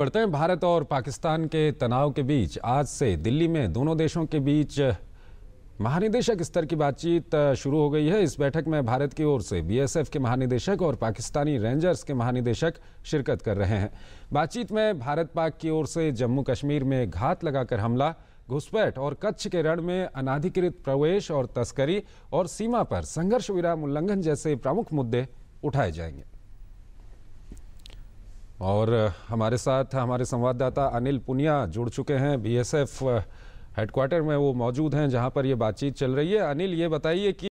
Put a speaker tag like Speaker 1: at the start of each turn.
Speaker 1: बढ़ते हैं भारत और पाकिस्तान के तनाव के बीच आज से दिल्ली में दोनों देशों के बीच महानिदेशक स्तर की बातचीत शुरू हो गई है इस बैठक में भारत की ओर से बीएसएफ के महानिदेशक और पाकिस्तानी रेंजर्स के महानिदेशक शिरकत कर रहे हैं बातचीत में भारत पाक की ओर से जम्मू कश्मीर में घात लगाकर हमला घुसपैठ और कच्छ के रण में अनाधिकृत प्रवेश और तस्करी और सीमा पर संघर्ष विराम उल्लंघन जैसे प्रमुख मुद्दे उठाए जाएंगे और हमारे साथ हमारे संवाददाता अनिल पुनिया जुड़ चुके हैं बीएसएफ हेडक्वार्टर में वो मौजूद हैं जहां पर ये बातचीत चल रही है अनिल ये बताइए कि